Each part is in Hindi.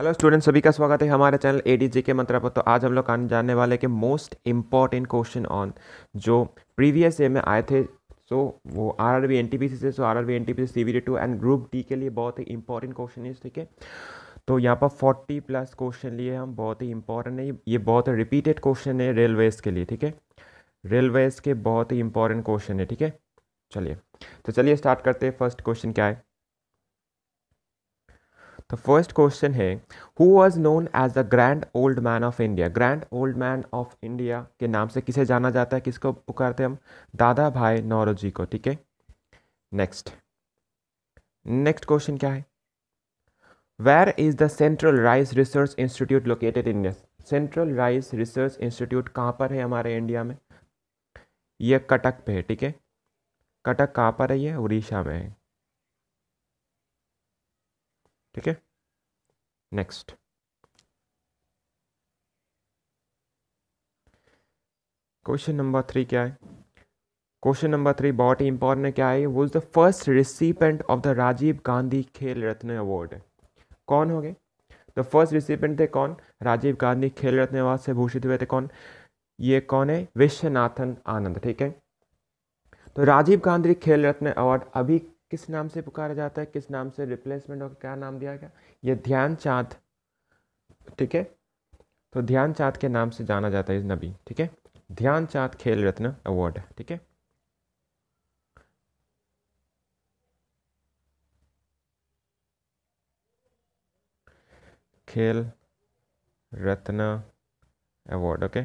हेलो स्टूडेंट सभी का स्वागत है हमारे चैनल ए डी जी के मंत्रा पर तो आज हम लोग जानने वाले के मोस्ट इम्पॉर्टेंट क्वेश्चन ऑन जो प्रीवियस ईयर में आए थे सो so, वो R R B N T P C से so R R B N T P C C B two and group D के लिए बहुत ही इंपॉर्टेंट क्वेश्चन है ठीक है तो यहाँ पर फोर्टी प्लस क्वेश्चन लिए हम बहुत ही इंपॉर्टेंट है ये बहुत रिपीटेड क्वेश्चन है रेलवेज़ के लिए ठीक है रेलवेज़ के बहुत ही इंपॉर्टेंट क्वेश्चन है ठीक है चलिए तो चलिए स्टार्ट करते हैं फर्स्ट क्वेश्चन क्या है The first question है Who was known as the Grand Old Man of India? Grand Old Man of India के नाम से किसे जाना जाता है किसको पुकारते हम दादा भाई नौरोजी को ठीक है नेक्स्ट नेक्स्ट क्वेश्चन क्या है where is the central rice research institute located India central rice research institute कहाँ पर है हमारे इंडिया में यह कटक पे है ठीक है कटक कहाँ पर है ये उड़ीसा में है ठीक है नेक्स्ट क्वेश्चन नंबर थ्री क्या है क्वेश्चन नंबर थ्री बहुत ही इंपॉर्टेंट क्या है वो is the first recipient of the Rajiv Gandhi Khel Ratna award कौन हो गए द फर्स्ट रिसिपेंट थे कौन राजीव गांधी खेल रत्न अवार्ड से भूषित हुए थे कौन ये कौन है विश्वनाथन आनंद ठीक है तो राजीव गांधी खेल रत्न अवार्ड अभी किस नाम से पुकारा जाता है किस नाम से रिप्लेसमेंट और क्या नाम दिया गया ये ध्यान चाँद ठीक है तो ध्यान चाँद के नाम से जाना जाता है इस नबी ठीक है ध्यान चाँद खेल रत्न अवार्ड ठीक है खेल रत्न अवार्ड ओके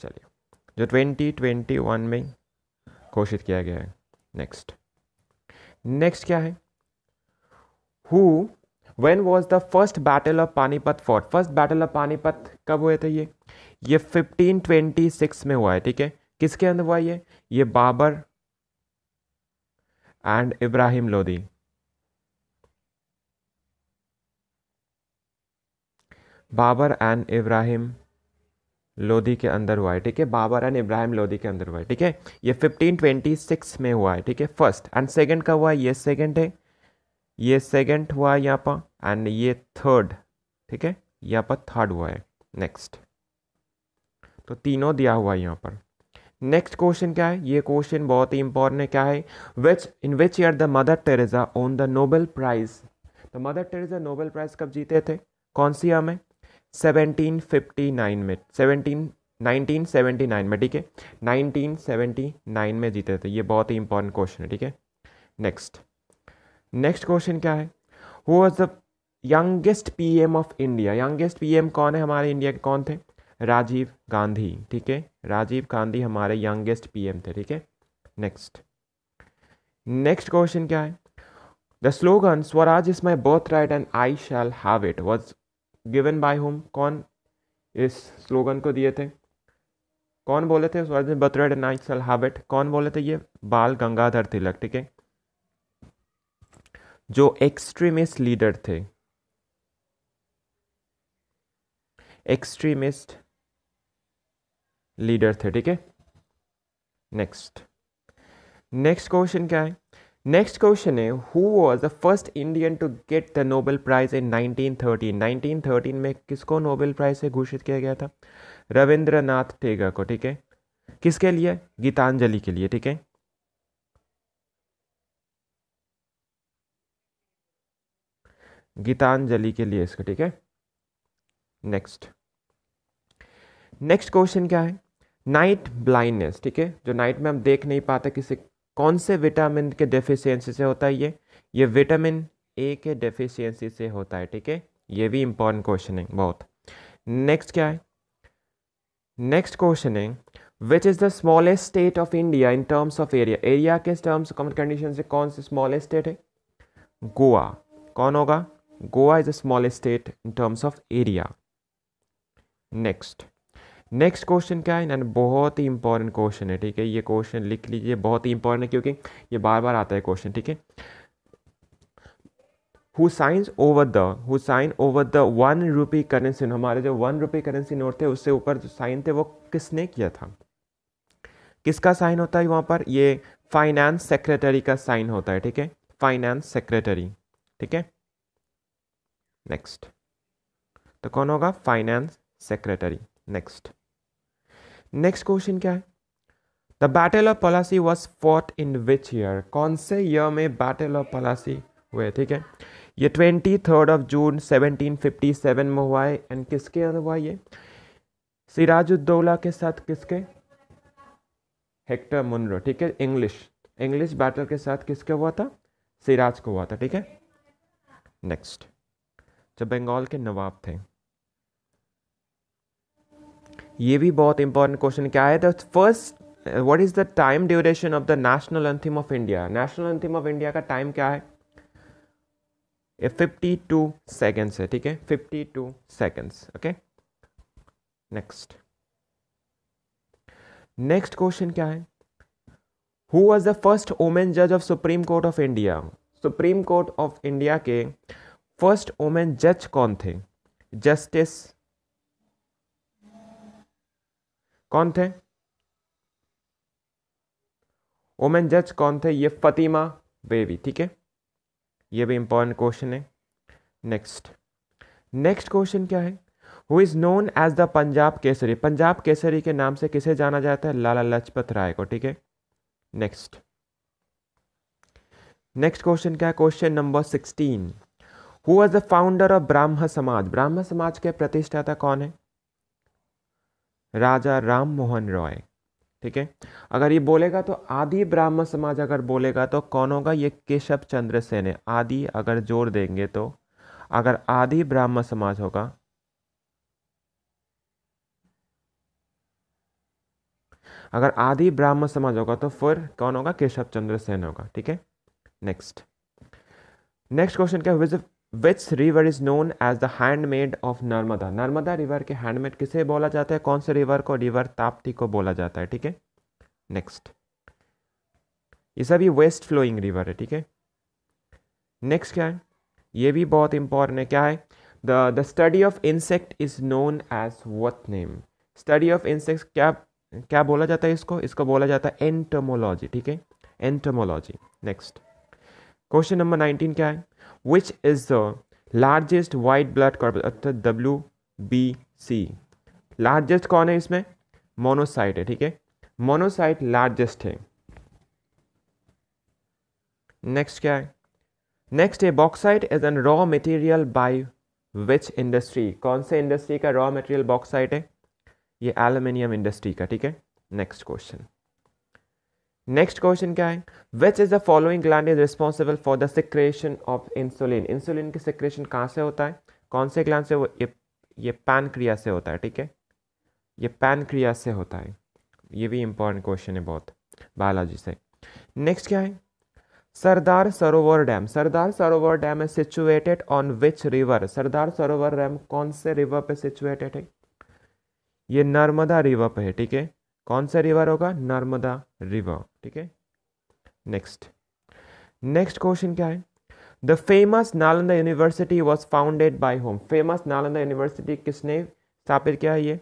चलिए जो ट्वेंटी ट्वेंटी वन में घोषित किया गया है नेक्स्ट नेक्स्ट क्या है who when was the first battle of Panipat fought first battle of Panipat कब हुए थे ये ये 1526 में हुआ है ठीक है किसके अंदर हुआ ये ये बाबर एंड इब्राहिम लोदी बाबर एंड इब्राहिम लोधी के अंदर हुआ है ठीक है बाबर एंड इब्राहिम लोधी के अंदर हुआ है ठीक है ये 1526 में हुआ है ठीक है फर्स्ट एंड सेकंड का हुआ ये सेकंड है ये सेकंड हुआ यहाँ पर एंड ये थर्ड ठीक है यहाँ पर थर्ड हुआ है नेक्स्ट तो तीनों दिया हुआ है यहाँ पर नेक्स्ट क्वेश्चन क्या है ये क्वेश्चन बहुत ही इंपॉर्टेंट है क्या है which in which year the mother Teresa on the Nobel prize तो मदर टेरेजा नोबेल प्राइज कब जीते थे कौन सी हमें 1759 में 17 1979 में ठीक है 1979 में जीते थे ये बहुत ही इंपॉर्टेंट क्वेश्चन है ठीक है नेक्स्ट नेक्स्ट क्वेश्चन क्या है who was the youngest M of India youngest P M कौन है हमारे इंडिया के कौन थे राजीव गांधी ठीक है राजीव गांधी हमारे यंगेस्ट पी एम थे ठीक है नेक्स्ट नेक्स्ट क्वेश्चन क्या है the slogan Swaraj is my birth right and I shall have it was given by whom कौन इस स्लोगन को दिए थे कौन बोले थे बथरेड एंड आई कौन बोले थे ये बाल गंगाधर तिलक ठीक है जो एक्सट्रीमिस्ट लीडर थे एक्सट्रीमिस्ट लीडर थे ठीक है नेक्स्ट नेक्स्ट क्वेश्चन क्या है नेक्स्ट क्वेश्चन है who was the first Indian to get the Nobel prize in 1913 1913 में किसको नोबेल प्राइज से घोषित किया गया था रविंद्रनाथ टेगर को ठीक है किसके लिए गीतांजलि के लिए ठीक है गीतांजलि के लिए इसको ठीक है नेक्स्ट नेक्स्ट क्वेश्चन क्या है नाइट ब्लाइंडनेस ठीक है जो नाइट में हम देख नहीं पाते किसी कौन से विटामिन के डेफिशिएंसी से होता है ये ये विटामिन ए के डेफिशिएंसी से होता है ठीक है ये भी इंपॉर्टेंट क्वेश्चन है बहुत नेक्स्ट क्या है नेक्स्ट क्वेश्चन है which is the smallest state of India in terms of area area के टर्म्स कंडीशन से कौन से स्मॉलेस्ट स्टेट है गोवा कौन होगा Goa is the smallest state in terms of area next next question क्या है ना बहुत ही इंपॉर्टेंट क्वेश्चन है ठीक है ये क्वेश्चन लिख लीजिए बहुत ही इंपॉर्टेंट है क्योंकि ये बार बार आता है क्वेश्चन ठीक है who signs over the who sign over the one rupee currency हमारे जो वन रुपी करेंसी नोट थे उससे ऊपर जो साइन थे वो किसने किया था किसका साइन होता है वहाँ पर ये फाइनेंस सेक्रेटरी का साइन होता है ठीक है फाइनेंस सेक्रेटरी ठीक है नेक्स्ट तो कौन होगा finance secretary next next question क्या है the battle of Plassey was fought in which year कौन से ईयर में बैटल ऑफ पलासी हुए ठीक है ये twenty third of June seventeen fifty seven में हुआ है एंड किसके अंदर हुआ ये सिराजुद्दौला के साथ किसके हेक्टर मुनरो ठीक है इंग्लिश इंग्लिश बैटल के साथ किसके हुआ था सिराज को हुआ था ठीक है नेक्स्ट जो बंगाल के नवाब थे ये भी बहुत इंपॉर्टेंट क्वेश्चन क्या है the first what is the time duration of the national anthem of India national anthem of India का टाइम क्या है फिफ्टी टू सेकेंड्स है ठीक है fifty two seconds okay next next question क्या है who was the first women जज of supreme court of India supreme court of India के फर्स्ट वोमेन जज कौन थे जस्टिस कौन थे वोमेन जज कौन थे ये फतिमा बेबी ठीक है ये भी इंपॉर्टेंट क्वेश्चन है नेक्स्ट नेक्स्ट क्वेश्चन क्या है who is known as the Punjab Kesari Punjab Kesari के नाम से किसे जाना जाता है लाला लजपत राय को ठीक है नेक्स्ट नेक्स्ट क्वेश्चन क्या है question number sixteen who was the founder of Brahmo Samaj ब्राह्म समाज के प्रतिष्ठाता कौन है राजा राम मोहन रॉय ठीक है अगर ये बोलेगा तो आदि ब्राह्मण समाज अगर बोलेगा तो कौन होगा ये केशव चंद्र सेन है आदि अगर जोर देंगे तो अगर आदि ब्राह्मण समाज होगा अगर आदि ब्राह्मण समाज होगा तो फिर कौन होगा केशव चंद्र सेन होगा ठीक है नेक्स्ट नेक्स्ट क्वेश्चन क्या which which river is known as the handmade of Narmada Narmada river के हैंडमेड किसे बोला जाता है कौन से रिवर को रिवर ताप्ती को बोला जाता है ठीक है नेक्स्ट ये सभी वेस्ट फ्लोइंग रिवर है ठीक है नेक्स्ट क्या है ये भी बहुत इंपॉर्टेंट है क्या है the the study of insect is known as what name study of insect क्या क्या बोला जाता है इसको इसको बोला जाता है एंटोमोलॉजी ठीक है entomology next question number nineteen क्या है which is the largest white blood corpuscle अर्थात डब्ल्यू बी सी लार्जेस्ट कौन है इसमें मोनोसाइट है ठीक है मोनोसाइट लार्जेस्ट है नेक्स्ट क्या है नेक्स्ट है bauxite as an raw material by which industry कौन से इंडस्ट्री का रॉ मटेरियल बॉक्साइट है ये एल्यूमिनियम इंडस्ट्री का ठीक है नेक्स्ट क्वेश्चन नेक्स्ट क्वेश्चन क्या है which is the following gland is responsible for the secretion of insulin insulin की सिक्रिएशन कहाँ से होता है कौन से ग्लैंड से वो ये ये पैन क्रिया से होता है ठीक है ये पैन क्रिया से होता है ये भी इंपॉर्टेंट क्वेश्चन है बहुत बायोलॉजी से नेक्स्ट क्या है सरदार Sarovar dam Sardar Sarovar dam is situated on which river Sardar Sarovar dam कौन से रिवर पे सिचुएटेड है ये नर्मदा रिवर पे है ठीक है कौन सा रिवर होगा नर्मदा रिवर ठीक है नेक्स्ट नेक्स्ट क्वेश्चन क्या है the famous Nalanda university was founded by whom famous Nalanda university किसने स्थापित किया है ये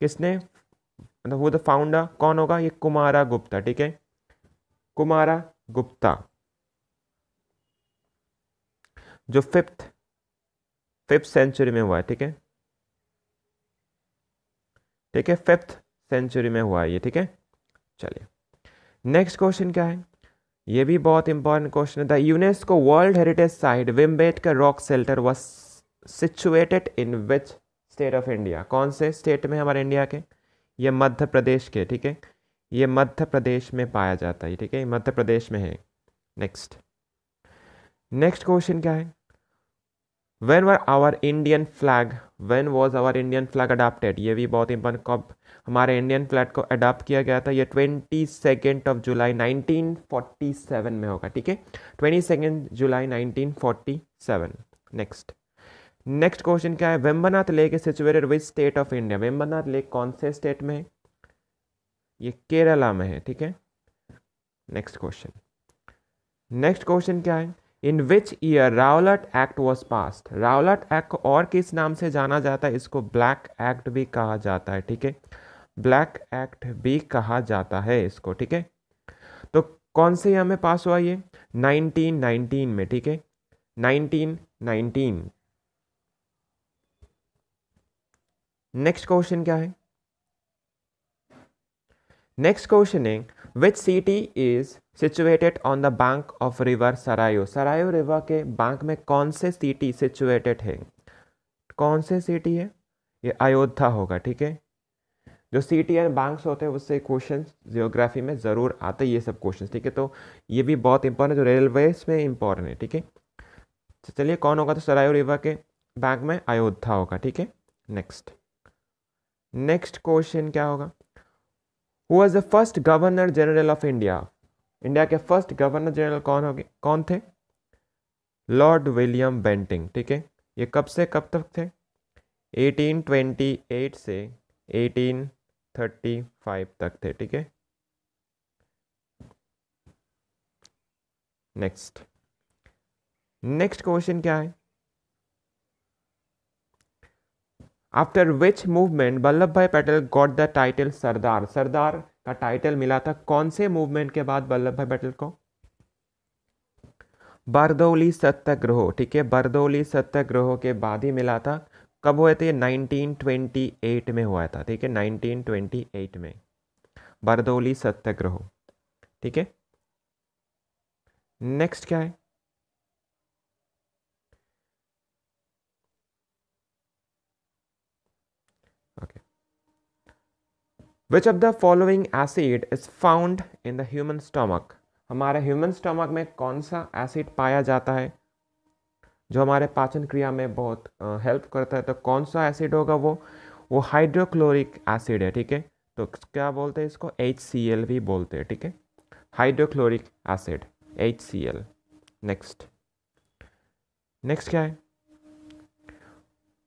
किसने मतलब वो द फाउंडर कौन होगा ये कुमारा गुप्ता ठीक है कुमारा गुप्ता जो फिफ्थ फिफ्थ सेंचुरी में हुआ है ठीक है ठीक है फिफ्थ सेंचुरी में हुआ है ये ठीक है चलिए नेक्स्ट क्वेश्चन क्या है ये भी बहुत important question the UNESCO world heritage site Bhimbetka rock shelter was situated in which state of India कौन से स्टेट में हमारे इंडिया के ये मध्य प्रदेश के ठीक है ये मध्य प्रदेश में पाया जाता है ठीक है मध्य प्रदेश में है नेक्स्ट नेक्स्ट क्वेश्चन क्या है when were our Indian flag when was our Indian flag adopted ये भी बहुत इंपॉर्टेंट कब हमारे इंडियन फ्लैग को अडाप्ट किया गया था ये twenty second of July nineteen forty seven में होगा ठीक है twenty second July nineteen forty seven next next question क्या है Vembanad lake is situated with state of India Vembanad lake कौन से स्टेट में है ये केरला में है ठीक है नेक्स्ट क्वेश्चन नेक्स्ट क्वेश्चन क्या है in which year Rowlatt act was pass Rowlatt act को और किस नाम से जाना जाता है इसको ब्लैक एक्ट भी कहा जाता है ठीक है ब्लैक एक्ट भी कहा जाता है इसको ठीक है तो कौन से ईयर में पास हुआ ये 1919 में ठीक है 1919 नेक्स्ट क्वेश्चन क्या है नेक्स्ट क्वेश्चन है which city is situated on the bank of river Sarayu Sarayu river के बैंक में कौन से सिटी सिचुएटेड है कौन से सिटी है ये अयोध्या होगा ठीक है जो सिटी एंड बैंक्स होते हैं उससे क्वेश्चन जियोग्राफी में ज़रूर आते ये सब क्वेश्चन ठीक है तो ये भी बहुत इंपॉर्टेंट जो रेलवेज में इंपॉर्टेंट है ठीक है तो चलिए कौन होगा तो सरायो रिवर के बैंक में अयोध्या होगा ठीक है नेक्स्ट नेक्स्ट क्वेश्चन क्या होगा who was the first governor general of India India के फर्स्ट गवर्नर जनरल कौन हो गए कौन थे लॉर्ड विलियम बेंटिंग ठीक है ये कब से कब तक थे 1828 से 1835 तक थे ठीक है नेक्स्ट नेक्स्ट क्वेश्चन क्या है after which movement Vallabhbhai Patel got the title Sardar Sardar का टाइटल मिला था कौन से मूवमेंट के बाद वल्लभ भाई पटेल को बरदौली सत्याग्रह ठीक है बरदौली सत्याग्रह के बाद ही मिला था कब हुए थे 1928 में हुआ था ठीक है 1928 में बरदौली सत्याग्रह ठीक है नेक्स्ट क्या है which of the following acid is found in the human stomach हमारे ह्यूमन स्टमक में कौन सा एसिड पाया जाता है जो हमारे पाचन क्रिया में बहुत हेल्प करता है तो कौन सा एसिड होगा वो वो हाइड्रोक्लोरिक एसिड है ठीक है तो क्या बोलते हैं इसको एच सी एल भी बोलते हैं ठीक है hydrochloric acid H C L next next क्या है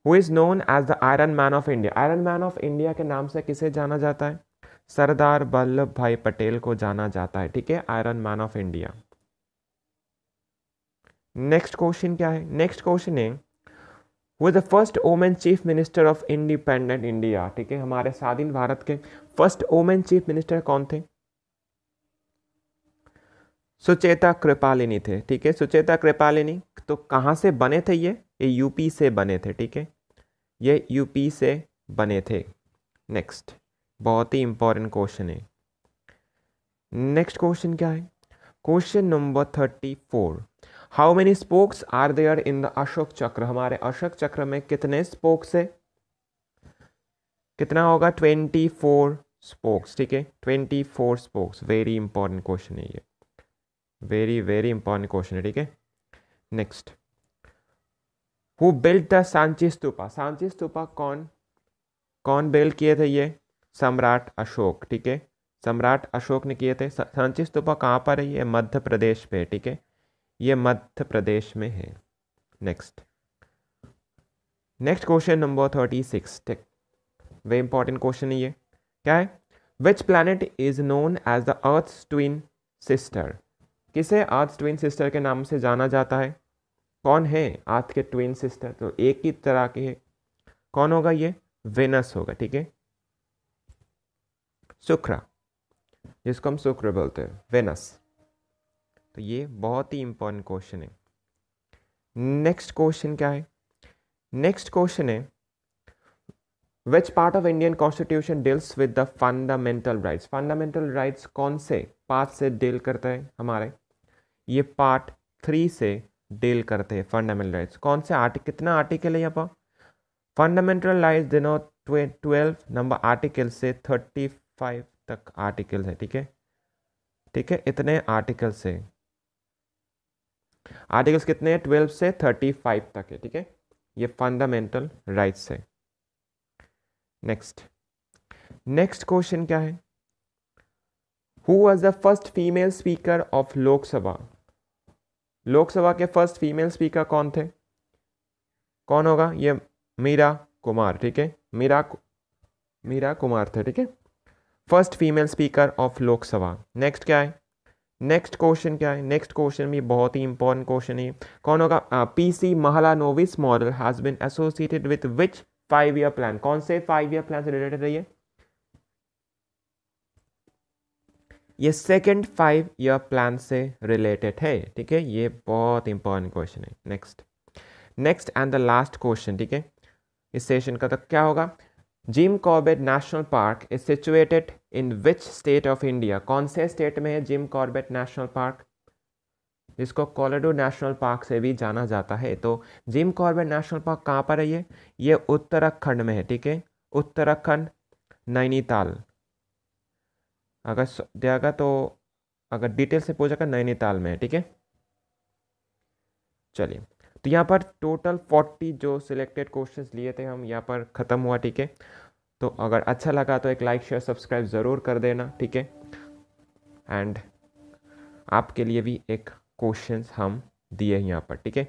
who is known as the iron man of India iron man of India के नाम से किसे जाना जाता है सरदार वल्लभ भाई पटेल को जाना जाता है ठीक है iron man of India next question क्या है नेक्स्ट क्वेश्चन है वो the first woman chief minister of independent India ठीक है हमारे स्वाधीन भारत के फर्स्ट ओमेन चीफ मिनिस्टर कौन थे सुचेता कृपालिनी थे ठीक है सुचेता कृपालिनी तो कहाँ से बने थे ये ये यूपी से बने थे ठीक है ये यूपी से बने थे नेक्स्ट बहुत ही इंपॉर्टेंट क्वेश्चन है नेक्स्ट क्वेश्चन क्या है question number thirty four how many spokes are there in the Ashok Chakra हमारे अशोक चक्र में कितने स्पोक्स है कितना होगा ट्वेंटी फोर स्पोक्स ठीक है twenty four spokes very important question है ये वेरी वेरी इंपॉर्टेंट क्वेश्चन है ठीक है next who built the Sanchi stupa Sanchi stupa कौन कौन बिल्ड किए थे ये सम्राट अशोक ठीक है सम्राट अशोक ने किए थे सांची स्तूपा कहाँ पर है ये मध्य प्रदेश पे ठीक है ये मध्य प्रदेश में है next next question number thirty six ठीक वे इंपॉर्टेंट क्वेश्चन है ये क्या है which planet is known as the earth twin sister किसे अर्थ ट्विन सिस्टर के नाम से जाना जाता है कौन है आर्थ के ट्विन सिस्टर तो एक ही तरह के है कौन होगा ये वेनस होगा ठीक है शुक्र जिसको हम शुक्र बोलते हैं वेनस तो ये बहुत ही इंपॉर्टेंट क्वेश्चन है नेक्स्ट क्वेश्चन क्या है नेक्स्ट क्वेश्चन है which part of Indian constitution deals with the fundamental rights fundamental rights कौन से पार्ट से डील करता है हमारे ये पार्ट थ्री से डील करते हैं फंडामेंटल राइट्स कौन से आर्टिक कितना आर्टिकल है यहाँ पर फंडामेंटल राइट्स दिनों ट्वेल्व नंबर आर्टिकल से थर्टी फाइव तक आर्टिकल है ठीक है ठीक है इतने आर्टिकल से आर्टिकल्स कितने हैं ट्वेल्व से थर्टी फाइव तक है ठीक है ये फंडामेंटल राइट्स है नेक्स्ट नेक्स्ट क्वेश्चन क्या है who was the first female speaker of Lok Sabha Lok Sabha के फर्स्ट फीमेल स्पीकर कौन थे कौन होगा ये मीरा कुमार ठीक है मीरा मीरा कुमार थे ठीक है first female speaker of Lok Sabha next क्या है नेक्स्ट क्वेश्चन क्या है नेक्स्ट क्वेश्चन भी बहुत ही इंपॉर्टेंट क्वेश्चन है कौन होगा P C Novis model has been associated with which five year plan कौन से फाइव ईयर प्लान से रिलेटेड रही है ये सेकेंड फाइव ईयर प्लान से रिलेटेड है ठीक है ये बहुत इंपॉर्टेंट क्वेश्चन है next next and the last question ठीक है इस सेशन का तो क्या होगा Jim Corbett national park is situated in which state of India कौन से स्टेट में है जिम कॉर्बेट नेशनल पार्क जिसको कोलोडो नेशनल पार्क से भी जाना जाता है तो जिम कॉर्बेट नेशनल पार्क कहाँ पर है ये ये उत्तराखंड में है ठीक है उत्तराखंड नैनीताल अगर देगा तो अगर डिटेल से पूछेगा नैनीताल में ठीक है चलिए तो यहाँ पर टोटल फोर्टी जो सिलेक्टेड क्वेश्चंस लिए थे हम यहाँ पर ख़त्म हुआ ठीक है तो अगर अच्छा लगा तो एक लाइक शेयर सब्सक्राइब ज़रूर कर देना ठीक है एंड आपके लिए भी एक क्वेश्चन हम दिए यहाँ पर ठीक है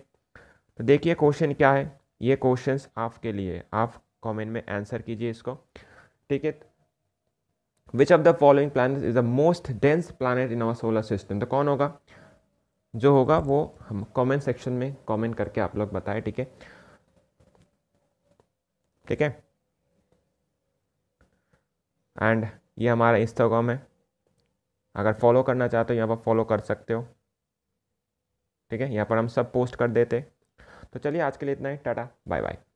तो देखिए क्वेश्चन क्या है ये क्वेश्चन आपके लिए आप कमेंट में आंसर कीजिए इसको ठीक है which of the following plan is the most dense planet in our solar system तो कौन होगा जो होगा वो हम कॉमेंट सेक्शन में कॉमेंट करके आप लोग बताएं ठीक है ठीक है एंड ये हमारा इंस्टाग्राम है अगर फॉलो करना चाहते हो यहाँ पर फॉलो कर सकते हो ठीक है यहाँ पर हम सब पोस्ट कर देते तो चलिए आज के लिए इतना ही टाटा बाय बाय